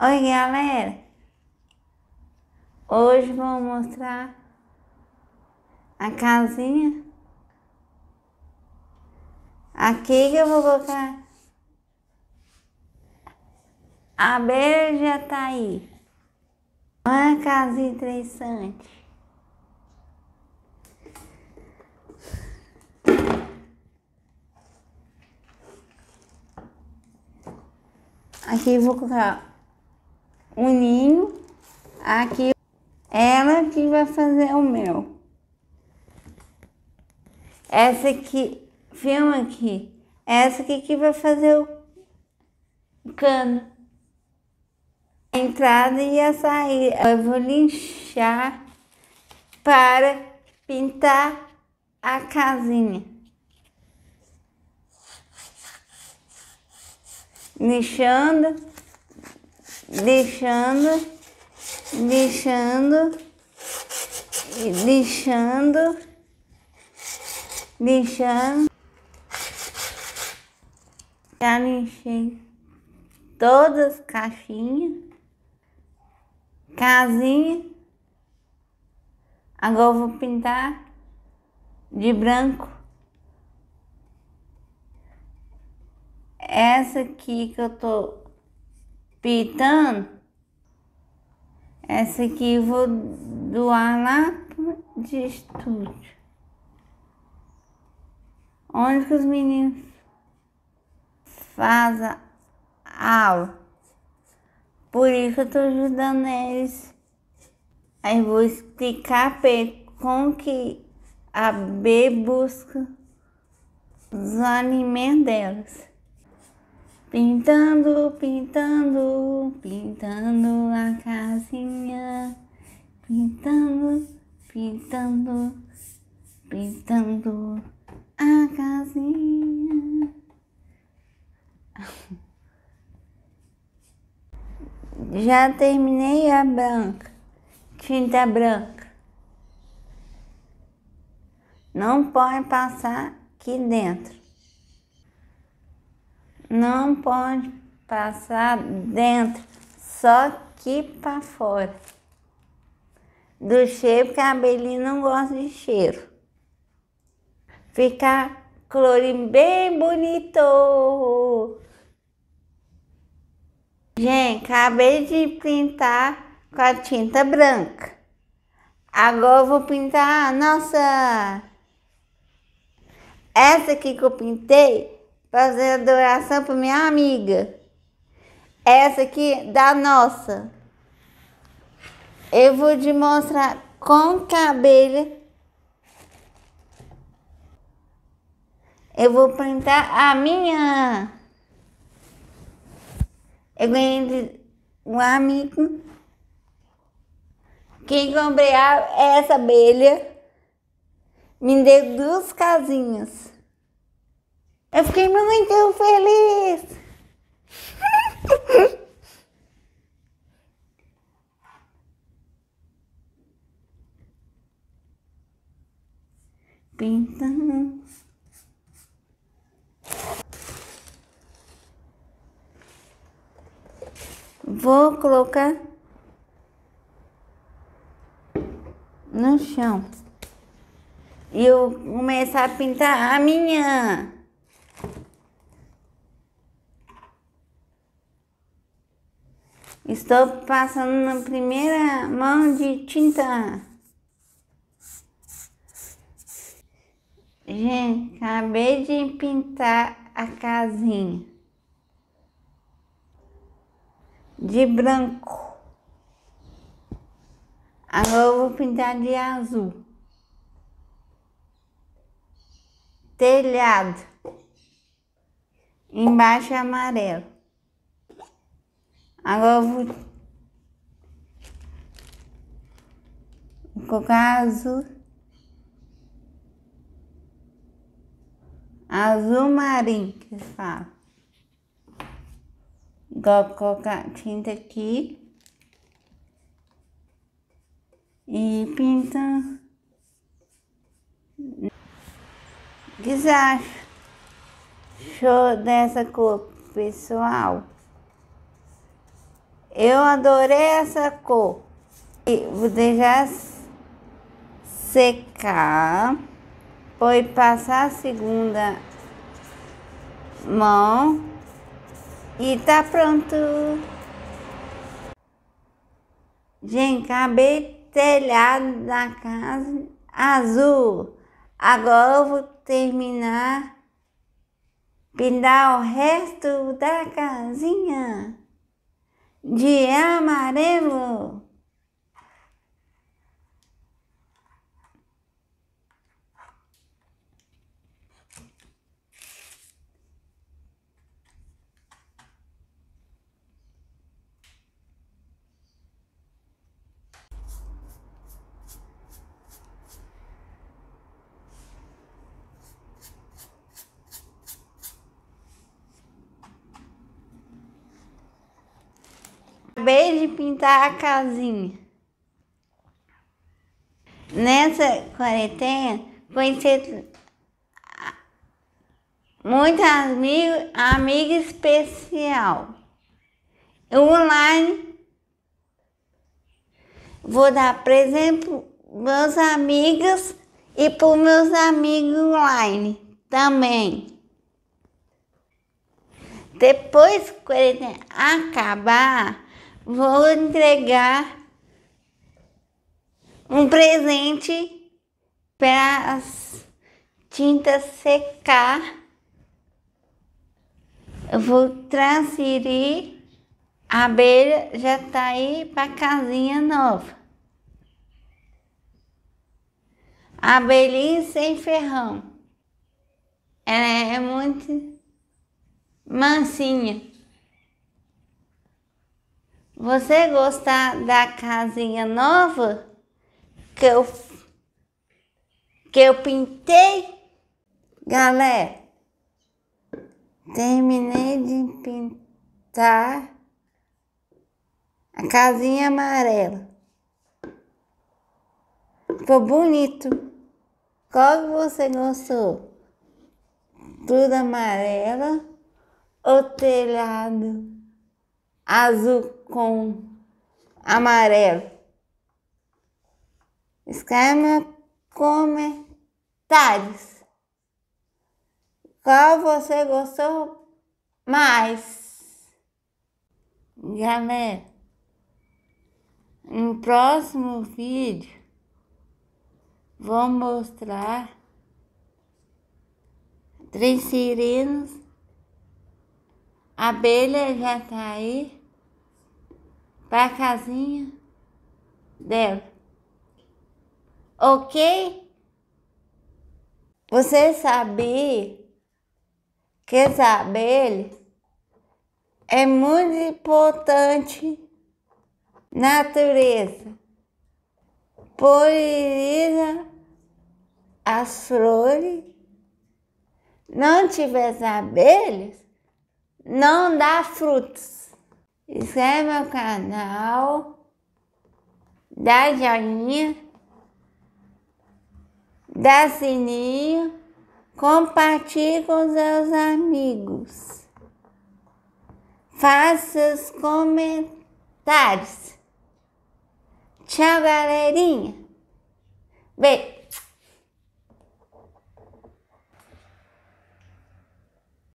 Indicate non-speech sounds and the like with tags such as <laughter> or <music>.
Oi galera, hoje vou mostrar a casinha aqui que eu vou colocar a beija tá aí, é uma casa interessante. Aqui vou colocar o ninho, aqui ela que vai fazer o mel. Essa aqui, filma aqui, essa aqui que vai fazer o cano. A entrada e a saída. Eu vou lixar para pintar a casinha. Lixando deixando, deixando, deixando, deixando. Já enchei todas as caixinhas, casinha. Agora eu vou pintar de branco. Essa aqui que eu tô pitando. Essa aqui eu vou doar lá de estúdio. Onde que os meninos fazem aula. Por isso eu tô ajudando eles. Aí vou explicar pra como que a B busca os alimentos delas. Pintando, pintando, pintando a casinha. Pintando, pintando, pintando a casinha. <laughs> Já terminei a branca, tinta branca. Não pode passar aqui dentro não pode passar dentro, só que para fora. Do cheiro, porque a abelhinha não gosta de cheiro. Ficar clorim bem bonito. Gente, acabei de pintar com a tinta branca. Agora eu vou pintar, nossa! Essa aqui que eu pintei fazer adoração para minha amiga. Essa aqui da nossa. Eu vou te mostrar com que a abelha. Eu vou pintar a minha. Eu ganhei um amigo. Quem comprei essa abelha me deu duas casinhas. Eu fiquei muito feliz. Pintando. Vou colocar no chão. E eu começar a pintar a minha. Estou passando na primeira mão de tinta. Gente, acabei de pintar a casinha de branco. Agora eu vou pintar de azul. Telhado. Embaixo é amarelo. Agora eu vou. Vou colocar azul. Azul marinho que fala. vou colocar tinta aqui. E pinta. O que dessa cor, pessoal? Eu adorei essa cor. E vou deixar secar. Depois passar a segunda mão. E tá pronto. Gente, acabei telhado da casa azul. Agora eu vou terminar pintar o resto da casinha de amarelo. Acabei de pintar a casinha. Nessa quarentena, conheci muitos amigos, amiga especial. Online, vou dar presente para meus amigos e para meus amigos online também. Depois que quarentena acabar, vou entregar um presente para as tintas secar. Eu vou transferir a abelha já está aí para casinha nova. Abelhinha sem ferrão. Ela é muito mansinha. Você gostar da casinha nova que eu, que eu pintei? Galera, terminei de pintar a casinha amarela. Ficou bonito. Qual que você gostou? Tudo amarela ou telhado? azul com amarelo. Escreva comentários. Qual você gostou mais? Galera, no próximo vídeo vou mostrar três sirenos. A abelha já tá aí para a casinha dela. Ok? Você sabia que as abelhas é muito importante na natureza. Poliniza as flores. Não tiver abelhas, não dá frutos inscreve no canal, dá joinha, dá sininho, compartilhe com seus amigos, faça os comentários. Tchau, galerinha! Beijo!